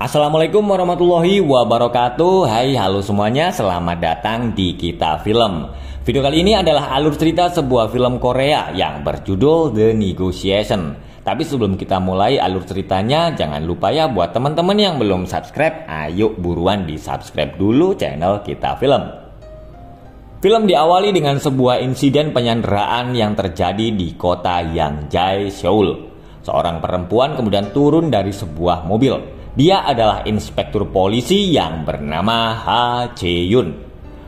Assalamualaikum warahmatullahi wabarakatuh Hai halo semuanya selamat datang di Kita Film Video kali ini adalah alur cerita sebuah film Korea yang berjudul The Negotiation Tapi sebelum kita mulai alur ceritanya jangan lupa ya buat teman-teman yang belum subscribe Ayo buruan di subscribe dulu channel Kita Film Film diawali dengan sebuah insiden penyanderaan yang terjadi di kota Yangjai, Seoul. Seorang perempuan kemudian turun dari sebuah mobil. Dia adalah inspektur polisi yang bernama Ha Yun.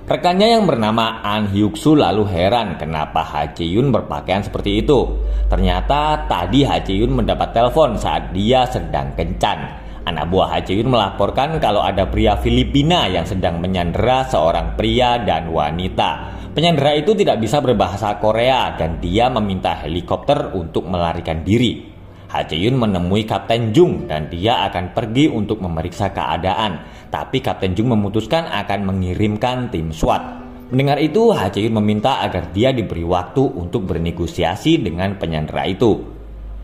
Rekannya yang bernama An Hyuk-su lalu heran kenapa Ha Yun berpakaian seperti itu. Ternyata tadi Ha Yun mendapat telepon saat dia sedang kencan. Anak buah Ha Yun melaporkan kalau ada pria Filipina yang sedang menyandera seorang pria dan wanita. Penyandera itu tidak bisa berbahasa Korea dan dia meminta helikopter untuk melarikan diri. Hajeyun menemui Kapten Jung dan dia akan pergi untuk memeriksa keadaan. Tapi Kapten Jung memutuskan akan mengirimkan tim SWAT. Mendengar itu, Hajeyun meminta agar dia diberi waktu untuk bernegosiasi dengan penyandera itu.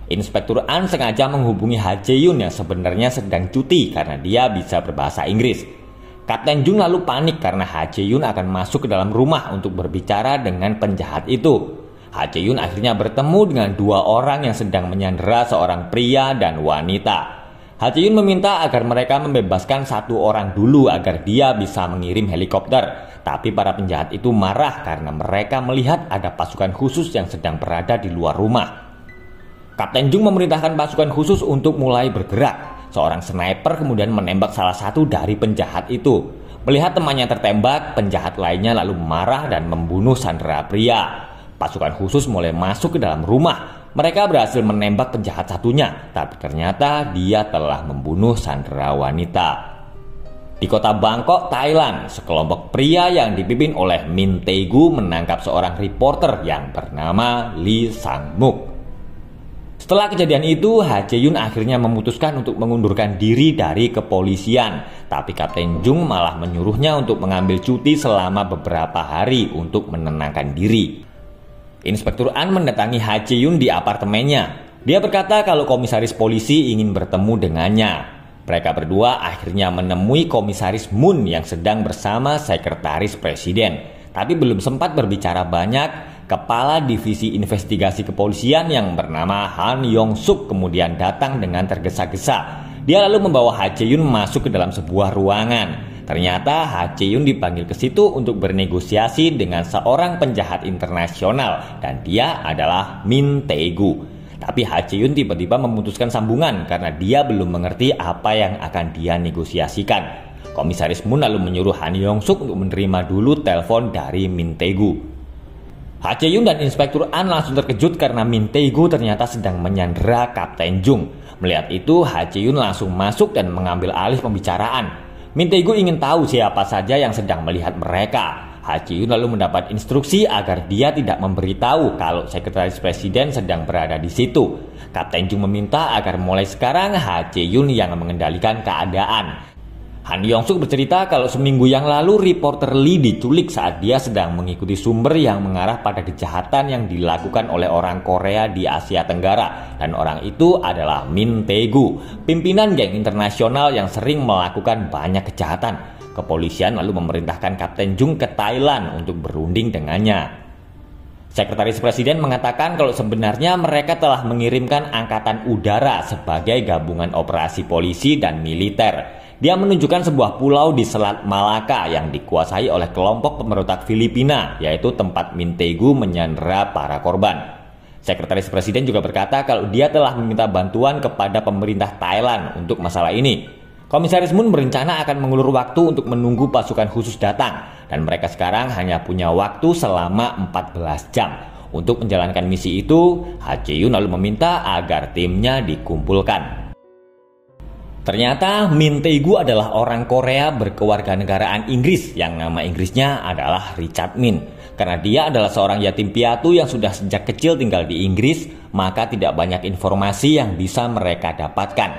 Inspektur An sengaja menghubungi Hajeyun yang sebenarnya sedang cuti karena dia bisa berbahasa Inggris. Kapten Jung lalu panik karena Hajeyun akan masuk ke dalam rumah untuk berbicara dengan penjahat itu. Yun akhirnya bertemu dengan dua orang yang sedang menyandera seorang pria dan wanita. Yun meminta agar mereka membebaskan satu orang dulu agar dia bisa mengirim helikopter. Tapi para penjahat itu marah karena mereka melihat ada pasukan khusus yang sedang berada di luar rumah. Kapten Jung memerintahkan pasukan khusus untuk mulai bergerak. Seorang sniper kemudian menembak salah satu dari penjahat itu. Melihat temannya tertembak, penjahat lainnya lalu marah dan membunuh sandera pria. Pasukan khusus mulai masuk ke dalam rumah. Mereka berhasil menembak penjahat satunya, tapi ternyata dia telah membunuh sandera wanita. Di kota Bangkok, Thailand, sekelompok pria yang dipimpin oleh Min Taegu menangkap seorang reporter yang bernama Lee Sang-muk. Setelah kejadian itu, Ha Jae-yun akhirnya memutuskan untuk mengundurkan diri dari kepolisian. Tapi Kapten Jung malah menyuruhnya untuk mengambil cuti selama beberapa hari untuk menenangkan diri. Inspektur An mendatangi Ha Yun di apartemennya. Dia berkata kalau komisaris polisi ingin bertemu dengannya. Mereka berdua akhirnya menemui komisaris Moon yang sedang bersama sekretaris presiden. Tapi belum sempat berbicara banyak, kepala divisi investigasi kepolisian yang bernama Han Yong Suk kemudian datang dengan tergesa-gesa. Dia lalu membawa Ha Yun masuk ke dalam sebuah ruangan. Ternyata Ha Chi Yun dipanggil ke situ untuk bernegosiasi dengan seorang penjahat internasional dan dia adalah Min Taegu. Tapi Ha Chi Yun tiba-tiba memutuskan sambungan karena dia belum mengerti apa yang akan dia negosiasikan. Komisaris Moon lalu menyuruh Han Yong Suk untuk menerima dulu telepon dari Min Taegu. Ha Yun dan Inspektur An langsung terkejut karena Min Taegu ternyata sedang menyandera Kapten Jung. Melihat itu, Ha Yun langsung masuk dan mengambil alih pembicaraan. Mintego ingin tahu siapa saja yang sedang melihat mereka. Yun lalu mendapat instruksi agar dia tidak memberitahu kalau sekretaris presiden sedang berada di situ. Kapten Jung meminta agar mulai sekarang Yun yang mengendalikan keadaan. Han Yong-suk bercerita kalau seminggu yang lalu reporter Lee diculik saat dia sedang mengikuti sumber yang mengarah pada kejahatan yang dilakukan oleh orang Korea di Asia Tenggara dan orang itu adalah Min tae pimpinan geng internasional yang sering melakukan banyak kejahatan. Kepolisian lalu memerintahkan Kapten Jung ke Thailand untuk berunding dengannya. Sekretaris Presiden mengatakan kalau sebenarnya mereka telah mengirimkan angkatan udara sebagai gabungan operasi polisi dan militer. Dia menunjukkan sebuah pulau di Selat Malaka yang dikuasai oleh kelompok pemberontak Filipina, yaitu tempat Mintegu menyandra para korban. Sekretaris Presiden juga berkata kalau dia telah meminta bantuan kepada pemerintah Thailand untuk masalah ini. Komisaris Moon berencana akan mengulur waktu untuk menunggu pasukan khusus datang dan mereka sekarang hanya punya waktu selama 14 jam. Untuk menjalankan misi itu, Ha Ji Yun lalu meminta agar timnya dikumpulkan. Ternyata Min Taegu adalah orang Korea berkewarganegaraan Inggris yang nama Inggrisnya adalah Richard Min. Karena dia adalah seorang yatim piatu yang sudah sejak kecil tinggal di Inggris, maka tidak banyak informasi yang bisa mereka dapatkan.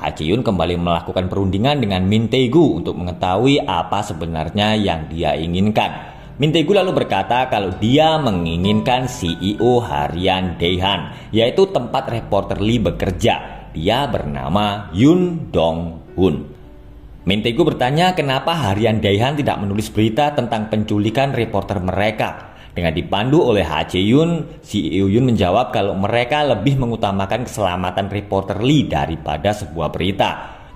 Ha kembali melakukan perundingan dengan Min Taegu untuk mengetahui apa sebenarnya yang dia inginkan. Min Taegu lalu berkata kalau dia menginginkan CEO harian Dehan, yaitu tempat reporter Lee bekerja. Dia bernama Yun Dong Hun. Mintego bertanya kenapa harian Daihan tidak menulis berita tentang penculikan reporter mereka. Dengan dipandu oleh Ha C. Yun, e CEO Yun menjawab kalau mereka lebih mengutamakan keselamatan reporter Lee daripada sebuah berita.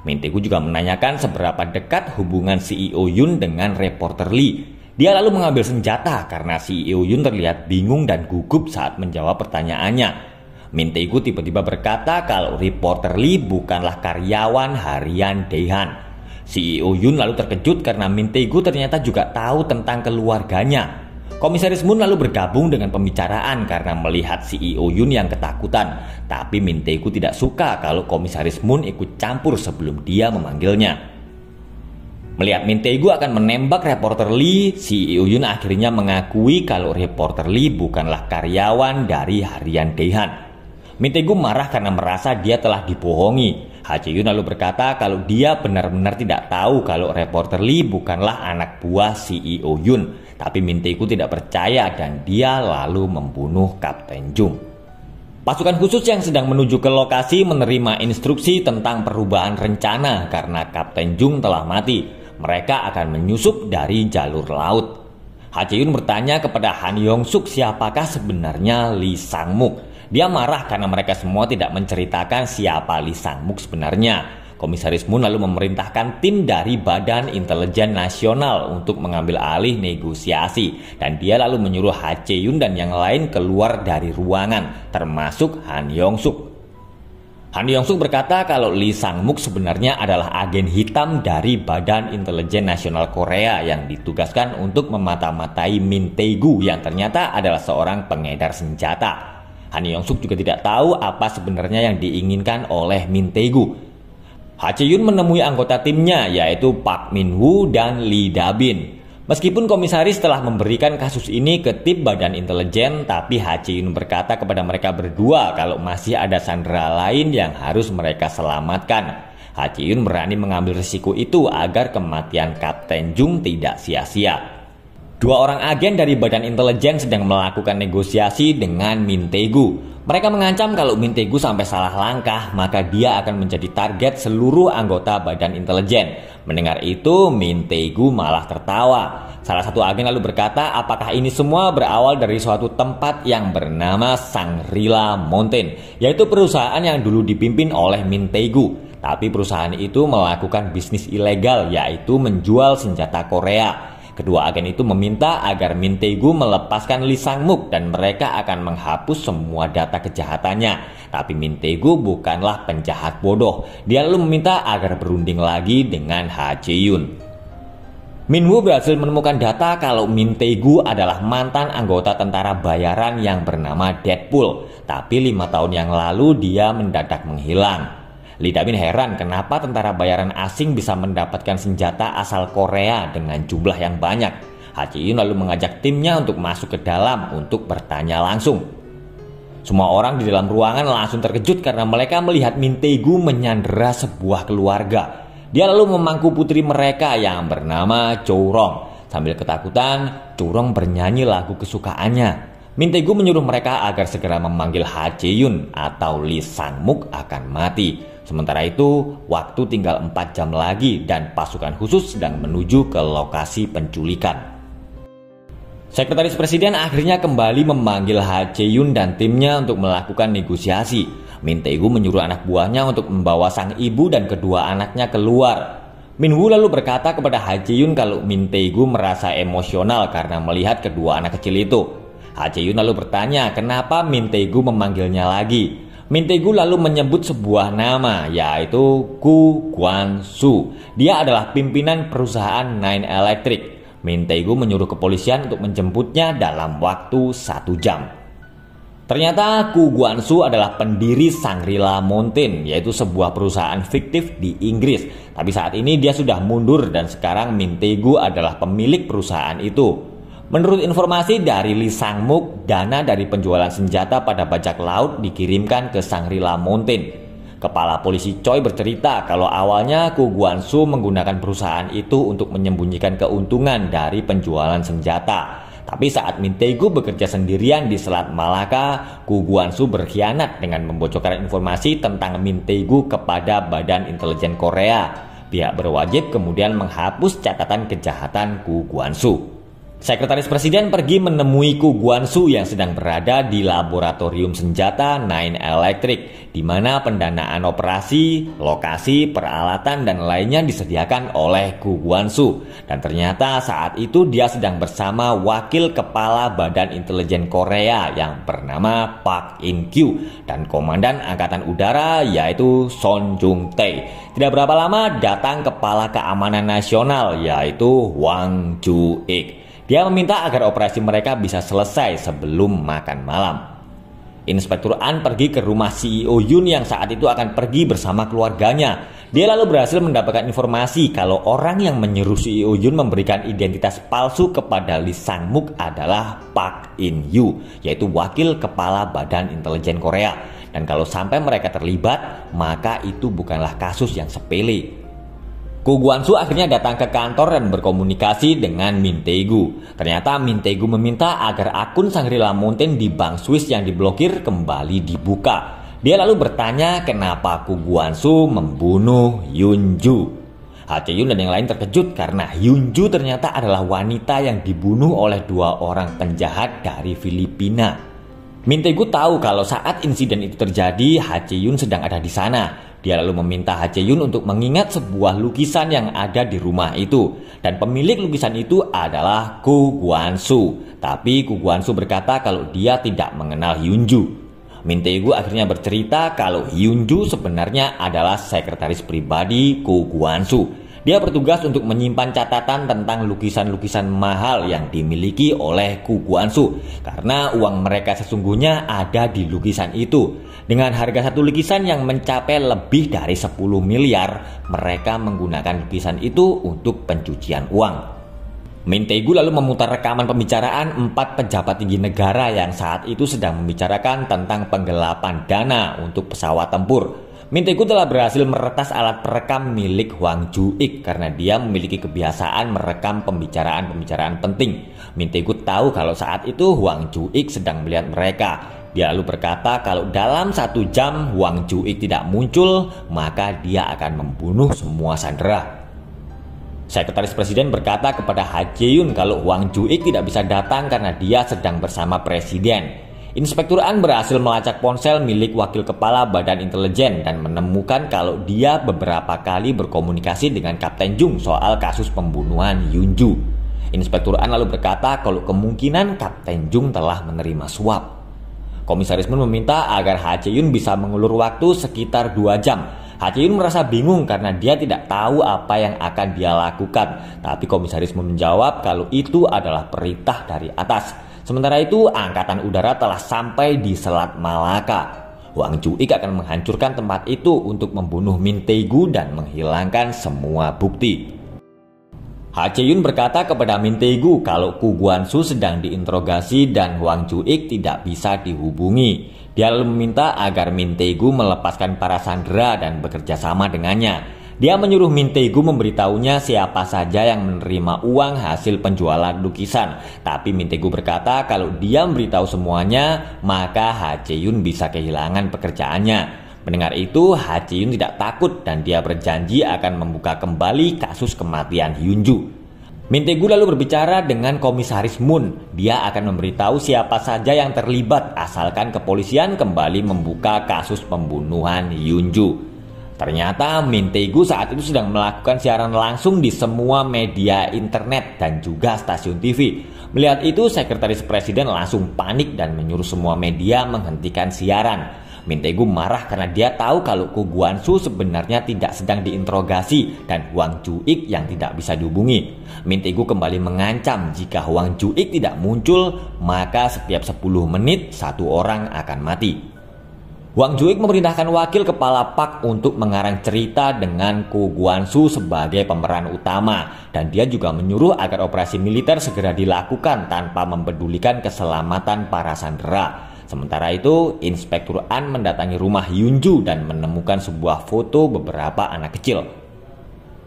Mintego juga menanyakan seberapa dekat hubungan CEO Yun dengan reporter Lee. Dia lalu mengambil senjata karena CEO Yun terlihat bingung dan gugup saat menjawab pertanyaannya. Mintegu tiba-tiba berkata kalau reporter Lee bukanlah karyawan harian Dehan. CEO Yun lalu terkejut karena Mintegu ternyata juga tahu tentang keluarganya. Komisaris Moon lalu bergabung dengan pembicaraan karena melihat CEO Yun yang ketakutan. Tapi Mintegu tidak suka kalau komisaris Moon ikut campur sebelum dia memanggilnya. Melihat Mintegu akan menembak reporter Lee, CEO Yun akhirnya mengakui kalau reporter Lee bukanlah karyawan dari harian Daehan. Mintegu marah karena merasa dia telah dibohongi. Haciyun lalu berkata kalau dia benar-benar tidak tahu kalau reporter Lee bukanlah anak buah CEO Yun. Tapi Mintegu tidak percaya dan dia lalu membunuh Kapten Jung. Pasukan khusus yang sedang menuju ke lokasi menerima instruksi tentang perubahan rencana karena Kapten Jung telah mati. Mereka akan menyusup dari jalur laut. Haciyun bertanya kepada Han Yong Suk siapakah sebenarnya Lee Sang Muk. Dia marah karena mereka semua tidak menceritakan siapa Lee Sang-muk sebenarnya. Komisaris Moon lalu memerintahkan tim dari Badan Intelijen Nasional untuk mengambil alih negosiasi dan dia lalu menyuruh Ha Yun dan yang lain keluar dari ruangan termasuk Han Yong Suk. Han Yong Suk berkata kalau Lee Sang Muk sebenarnya adalah agen hitam dari Badan Intelijen Nasional Korea yang ditugaskan untuk memata-matai Min Tae-gu yang ternyata adalah seorang pengedar senjata. Han Yong Suk juga tidak tahu apa sebenarnya yang diinginkan oleh Min Tae Gu. Ha Yun menemui anggota timnya yaitu Park Min Woo dan Lee Da Bin. Meskipun komisaris telah memberikan kasus ini ke tim badan intelijen, tapi Ha Yun berkata kepada mereka berdua kalau masih ada sandera lain yang harus mereka selamatkan. Ha Yun berani mengambil risiko itu agar kematian Kapten Jung tidak sia-sia. Dua orang agen dari Badan Intelijen sedang melakukan negosiasi dengan Mintegu. Mereka mengancam kalau Mintegu sampai salah langkah, maka dia akan menjadi target seluruh anggota Badan Intelijen. Mendengar itu, Mintegu malah tertawa. Salah satu agen lalu berkata, apakah ini semua berawal dari suatu tempat yang bernama Sangrila Mountain, yaitu perusahaan yang dulu dipimpin oleh Mintegu. Tapi perusahaan itu melakukan bisnis ilegal, yaitu menjual senjata Korea. Kedua agen itu meminta agar Mintegu melepaskan Lee Muk dan mereka akan menghapus semua data kejahatannya. Tapi Mintegu bukanlah penjahat bodoh. Dia lalu meminta agar berunding lagi dengan Ha Ji-yun. Minwoo berhasil menemukan data kalau Min tae adalah mantan anggota tentara bayaran yang bernama Deadpool. Tapi lima tahun yang lalu dia mendadak menghilang. Lidamin heran kenapa tentara bayaran asing bisa mendapatkan senjata asal Korea dengan jumlah yang banyak. Haji Yun lalu mengajak timnya untuk masuk ke dalam untuk bertanya langsung. Semua orang di dalam ruangan langsung terkejut karena mereka melihat Mintegu menyandera sebuah keluarga. Dia lalu memangku putri mereka yang bernama Chourong. Sambil ketakutan, Chourong bernyanyi lagu kesukaannya. Mintegu menyuruh mereka agar segera memanggil Ha Yun atau Lee Sang Muk akan mati. Sementara itu, waktu tinggal 4 jam lagi dan pasukan khusus sedang menuju ke lokasi penculikan. Sekretaris Presiden akhirnya kembali memanggil Ha Yun dan timnya untuk melakukan negosiasi. Min Tae-gu menyuruh anak buahnya untuk membawa sang ibu dan kedua anaknya keluar. Min Woo lalu berkata kepada Ha Yun kalau Min Tae-gu merasa emosional karena melihat kedua anak kecil itu. Ha Yun lalu bertanya kenapa Min Tae-gu memanggilnya lagi. Mintegu lalu menyebut sebuah nama yaitu Ku Guan Su. Dia adalah pimpinan perusahaan Nine Electric. Mintegu menyuruh kepolisian untuk menjemputnya dalam waktu satu jam. Ternyata Ku Guan Su adalah pendiri Sangrila Mountain, yaitu sebuah perusahaan fiktif di Inggris. Tapi saat ini dia sudah mundur dan sekarang Mintegu adalah pemilik perusahaan itu. Menurut informasi dari Li Sang Muk, dana dari penjualan senjata pada bajak laut dikirimkan ke Sangrila la Mountain. Kepala polisi Choi bercerita kalau awalnya Ku Guansu menggunakan perusahaan itu untuk menyembunyikan keuntungan dari penjualan senjata. Tapi saat Min Mintego bekerja sendirian di Selat Malaka, Ku Guansu berkhianat dengan membocorkan informasi tentang Min Mintego kepada Badan Intelijen Korea. Pihak berwajib kemudian menghapus catatan kejahatan Ku Guansu. Sekretaris Presiden pergi menemui Ku Guansu yang sedang berada di Laboratorium Senjata Nine Electric, di mana pendanaan operasi, lokasi, peralatan, dan lainnya disediakan oleh Ku Guansu. Dan ternyata saat itu dia sedang bersama Wakil Kepala Badan Intelijen Korea yang bernama Park In-kyu dan Komandan Angkatan Udara yaitu Son Jung-tae. Tidak berapa lama datang Kepala Keamanan Nasional yaitu Wang Ju-ik. Dia meminta agar operasi mereka bisa selesai sebelum makan malam. Inspektur An pergi ke rumah CEO Yun yang saat itu akan pergi bersama keluarganya. Dia lalu berhasil mendapatkan informasi kalau orang yang menyuruh CEO Yun memberikan identitas palsu kepada Lee Sang-muk adalah Park In-yu, yaitu wakil kepala Badan Intelijen Korea. Dan kalau sampai mereka terlibat, maka itu bukanlah kasus yang sepele. Ko Guansu akhirnya datang ke kantor dan berkomunikasi dengan Mintegu. Ternyata Mintegu meminta agar akun Sangrila Mountain di bank Swiss yang diblokir kembali dibuka. Dia lalu bertanya kenapa Ku Guansu membunuh Yunju. Yun dan yang lain terkejut karena Yunju ternyata adalah wanita yang dibunuh oleh dua orang penjahat dari Filipina. Mintegu tahu kalau saat insiden itu terjadi, Yun sedang ada di sana. Dia lalu meminta Yun untuk mengingat sebuah lukisan yang ada di rumah itu. Dan pemilik lukisan itu adalah Ku Guansu. Tapi Ku Guansu berkata kalau dia tidak mengenal Hyunju. Mintegu akhirnya bercerita kalau Hyunju sebenarnya adalah sekretaris pribadi Ku Guansu dia bertugas untuk menyimpan catatan tentang lukisan-lukisan mahal yang dimiliki oleh Ku Ansu karena uang mereka sesungguhnya ada di lukisan itu. Dengan harga satu lukisan yang mencapai lebih dari 10 miliar, mereka menggunakan lukisan itu untuk pencucian uang. Mintegu lalu memutar rekaman pembicaraan empat pejabat tinggi negara yang saat itu sedang membicarakan tentang penggelapan dana untuk pesawat tempur. Minteku telah berhasil meretas alat perekam milik Huang Juik karena dia memiliki kebiasaan merekam pembicaraan-pembicaraan penting. Minteku tahu kalau saat itu Huang Juik sedang melihat mereka. Dia lalu berkata kalau dalam satu jam Huang Juik tidak muncul, maka dia akan membunuh semua sandera. Sekretaris Presiden berkata kepada Ha Yun kalau Huang Juik tidak bisa datang karena dia sedang bersama Presiden. Inspektur An berhasil melacak ponsel milik Wakil Kepala Badan Intelijen dan menemukan kalau dia beberapa kali berkomunikasi dengan Kapten Jung soal kasus pembunuhan Yunju. Inspektur An lalu berkata kalau kemungkinan Kapten Jung telah menerima suap. Komisaris Moon meminta agar HC Yun bisa mengulur waktu sekitar 2 jam. HC Yun merasa bingung karena dia tidak tahu apa yang akan dia lakukan. Tapi Komisaris Moon menjawab kalau itu adalah perintah dari atas. Sementara itu, Angkatan Udara telah sampai di Selat Malaka. Wang Cuik akan menghancurkan tempat itu untuk membunuh Min Taegu dan menghilangkan semua bukti. Ha Yun berkata kepada Min Taegu kalau Ku Guansu sedang diinterogasi dan Wang Cuik tidak bisa dihubungi. Dia lalu meminta agar Min Taegu melepaskan para sandera dan bekerja sama dengannya. Dia menyuruh Mintegu memberitahunya siapa saja yang menerima uang hasil penjualan lukisan. Tapi Mintegu berkata kalau dia memberitahu semuanya, maka Hachiyun bisa kehilangan pekerjaannya. Mendengar itu, Hachiyun tidak takut dan dia berjanji akan membuka kembali kasus kematian Hyunju. Mintegu lalu berbicara dengan Komisaris Moon. Dia akan memberitahu siapa saja yang terlibat asalkan kepolisian kembali membuka kasus pembunuhan Hyunju. Ternyata Mintegu saat itu sedang melakukan siaran langsung di semua media internet dan juga stasiun TV. Melihat itu, Sekretaris Presiden langsung panik dan menyuruh semua media menghentikan siaran. Mintegu marah karena dia tahu kalau Ku Su sebenarnya tidak sedang diinterogasi dan Huang Juik yang tidak bisa dihubungi. Mintegu kembali mengancam jika Huang Juik tidak muncul, maka setiap 10 menit satu orang akan mati. Wang Juik memerintahkan wakil kepala Pak untuk mengarang cerita dengan Ku Guansu sebagai pemeran utama dan dia juga menyuruh agar operasi militer segera dilakukan tanpa mempedulikan keselamatan para sandera. Sementara itu, Inspektur An mendatangi rumah Yunju dan menemukan sebuah foto beberapa anak kecil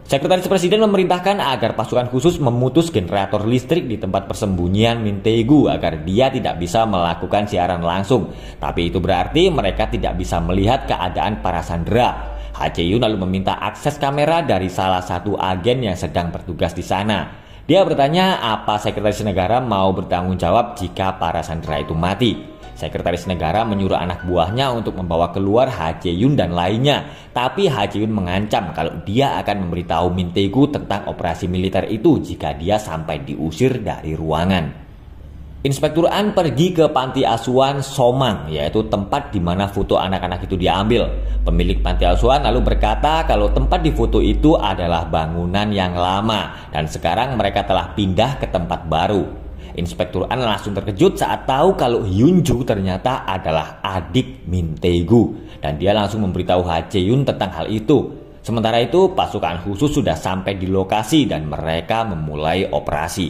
Sekretaris Presiden memerintahkan agar pasukan khusus memutus generator listrik di tempat persembunyian Mintegu agar dia tidak bisa melakukan siaran langsung. Tapi itu berarti mereka tidak bisa melihat keadaan para sandera. HCU lalu meminta akses kamera dari salah satu agen yang sedang bertugas di sana. Dia bertanya apa sekretaris negara mau bertanggung jawab jika para sandera itu mati. Sekretaris Negara menyuruh anak buahnya untuk membawa keluar Haji yun dan lainnya. Tapi Haji yun mengancam kalau dia akan memberitahu Min tentang operasi militer itu jika dia sampai diusir dari ruangan. Inspektur An pergi ke panti asuhan Somang, yaitu tempat di mana foto anak-anak itu diambil. Pemilik panti asuhan lalu berkata kalau tempat di foto itu adalah bangunan yang lama dan sekarang mereka telah pindah ke tempat baru. Inspektur An langsung terkejut saat tahu kalau Hyunju ternyata adalah adik Min Taegu dan dia langsung memberitahu Ha Yun tentang hal itu. Sementara itu, pasukan khusus sudah sampai di lokasi dan mereka memulai operasi.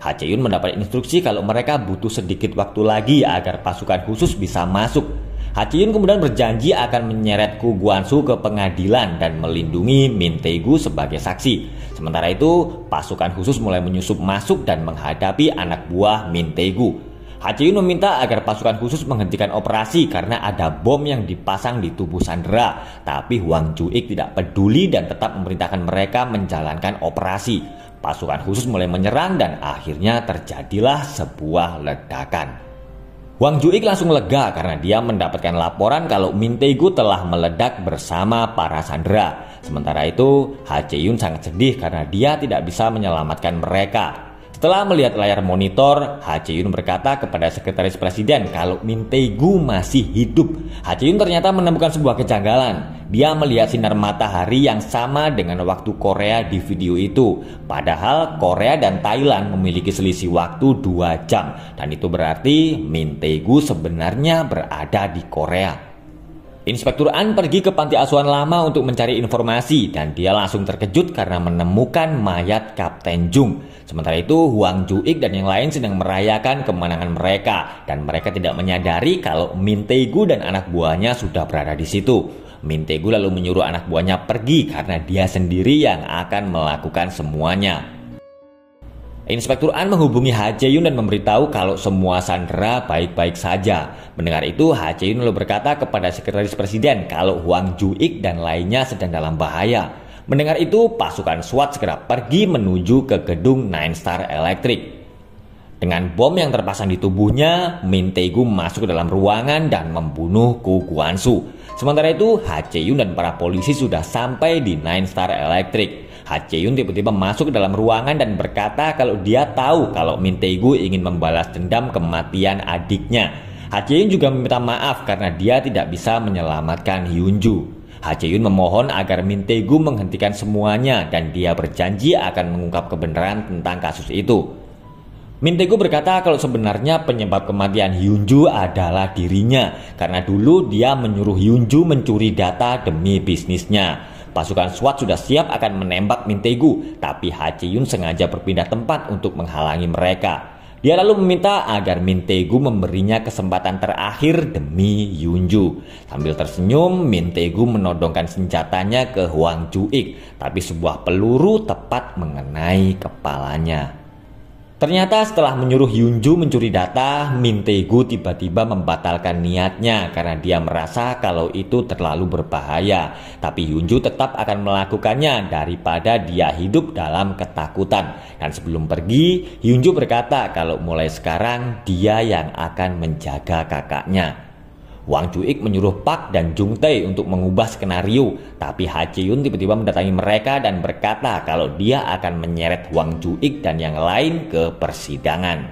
Ha Yun mendapat instruksi kalau mereka butuh sedikit waktu lagi agar pasukan khusus bisa masuk Hachiyun kemudian berjanji akan menyeret Ku Guansu ke pengadilan dan melindungi Min Taegu sebagai saksi. Sementara itu, pasukan khusus mulai menyusup masuk dan menghadapi anak buah Min Taegu. Hachiyun meminta agar pasukan khusus menghentikan operasi karena ada bom yang dipasang di tubuh Sandra. Tapi Huang Juik tidak peduli dan tetap memerintahkan mereka menjalankan operasi. Pasukan khusus mulai menyerang dan akhirnya terjadilah sebuah ledakan. Wang Juik langsung lega karena dia mendapatkan laporan kalau Min Mintegu telah meledak bersama para sandera. Sementara itu, Ha Yun sangat sedih karena dia tidak bisa menyelamatkan mereka. Setelah melihat layar monitor, Ha berkata kepada Sekretaris Presiden kalau Min tae masih hidup. Ha ternyata menemukan sebuah kejanggalan. Dia melihat sinar matahari yang sama dengan waktu Korea di video itu. Padahal Korea dan Thailand memiliki selisih waktu 2 jam. Dan itu berarti Min tae sebenarnya berada di Korea. Inspektur An pergi ke panti asuhan lama untuk mencari informasi dan dia langsung terkejut karena menemukan mayat Kapten Jung. Sementara itu Huang Juik dan yang lain sedang merayakan kemenangan mereka dan mereka tidak menyadari kalau Min Taegu dan anak buahnya sudah berada di situ. Min Teigu lalu menyuruh anak buahnya pergi karena dia sendiri yang akan melakukan semuanya. Inspektur An menghubungi Ha jae dan memberitahu kalau semua sandera baik-baik saja. Mendengar itu, Ha jae lalu berkata kepada Sekretaris Presiden kalau Huang Ju-ik dan lainnya sedang dalam bahaya. Mendengar itu, pasukan SWAT segera pergi menuju ke gedung Nine Star Electric. Dengan bom yang terpasang di tubuhnya, Min tae masuk ke dalam ruangan dan membunuh Ku Guan Su. Sementara itu, Ha jae dan para polisi sudah sampai di Nine Star Electric. Hacheun tiba-tiba masuk ke dalam ruangan dan berkata kalau dia tahu kalau Mintegu ingin membalas dendam kematian adiknya. Hacheun juga meminta maaf karena dia tidak bisa menyelamatkan Hyunju. Hacheun memohon agar Mintegu menghentikan semuanya dan dia berjanji akan mengungkap kebenaran tentang kasus itu. Taegu berkata kalau sebenarnya penyebab kematian Hyunju adalah dirinya karena dulu dia menyuruh Hyunju mencuri data demi bisnisnya. Pasukan SWAT sudah siap akan menembak Mintegu, tapi Haji Yun sengaja berpindah tempat untuk menghalangi mereka. Dia lalu meminta agar Mintegu memberinya kesempatan terakhir demi Yunju. Sambil tersenyum, Mintegu menodongkan senjatanya ke Huang Chuik, tapi sebuah peluru tepat mengenai kepalanya. Ternyata setelah menyuruh Yunju mencuri data, Mintegu tiba-tiba membatalkan niatnya karena dia merasa kalau itu terlalu berbahaya. Tapi Yunju tetap akan melakukannya daripada dia hidup dalam ketakutan. Dan sebelum pergi, Yunju berkata kalau mulai sekarang dia yang akan menjaga kakaknya. Wang Chuik menyuruh Pak dan Jung Tae untuk mengubah skenario, tapi Ha Ji tiba-tiba mendatangi mereka dan berkata kalau dia akan menyeret Wang Chuik dan yang lain ke persidangan.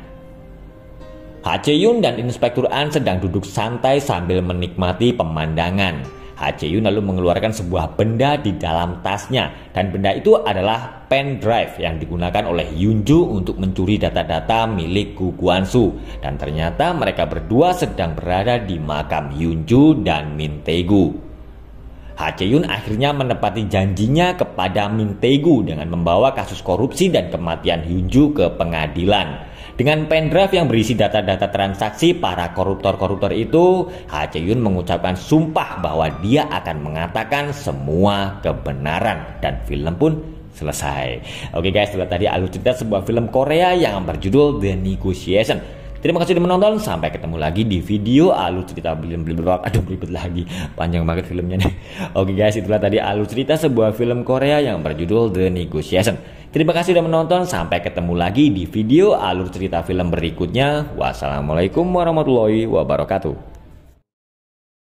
Ha Ji dan Inspektur An sedang duduk santai sambil menikmati pemandangan. Ha Ji lalu mengeluarkan sebuah benda di dalam tasnya dan benda itu adalah pen drive yang digunakan oleh Yunju untuk mencuri data-data milik Gu Guansu dan ternyata mereka berdua sedang berada di makam Yunju dan Min Ha Hacheyun akhirnya menepati janjinya kepada Min Tegu dengan membawa kasus korupsi dan kematian Yunju ke pengadilan. Dengan pendrive yang berisi data-data transaksi para koruptor-koruptor itu, Hacheyun mengucapkan sumpah bahwa dia akan mengatakan semua kebenaran dan film pun selesai. Oke guys, setelah tadi alur cerita sebuah film Korea yang berjudul The Negotiation. Terima kasih sudah menonton, sampai ketemu lagi di video alur cerita film berbagai aduh ribet lagi, panjang banget filmnya nih. Oke guys, itulah tadi alur cerita sebuah film Korea yang berjudul The Negotiation. Terima kasih sudah menonton, sampai ketemu lagi di video alur cerita film berikutnya. Wassalamualaikum warahmatullahi wabarakatuh.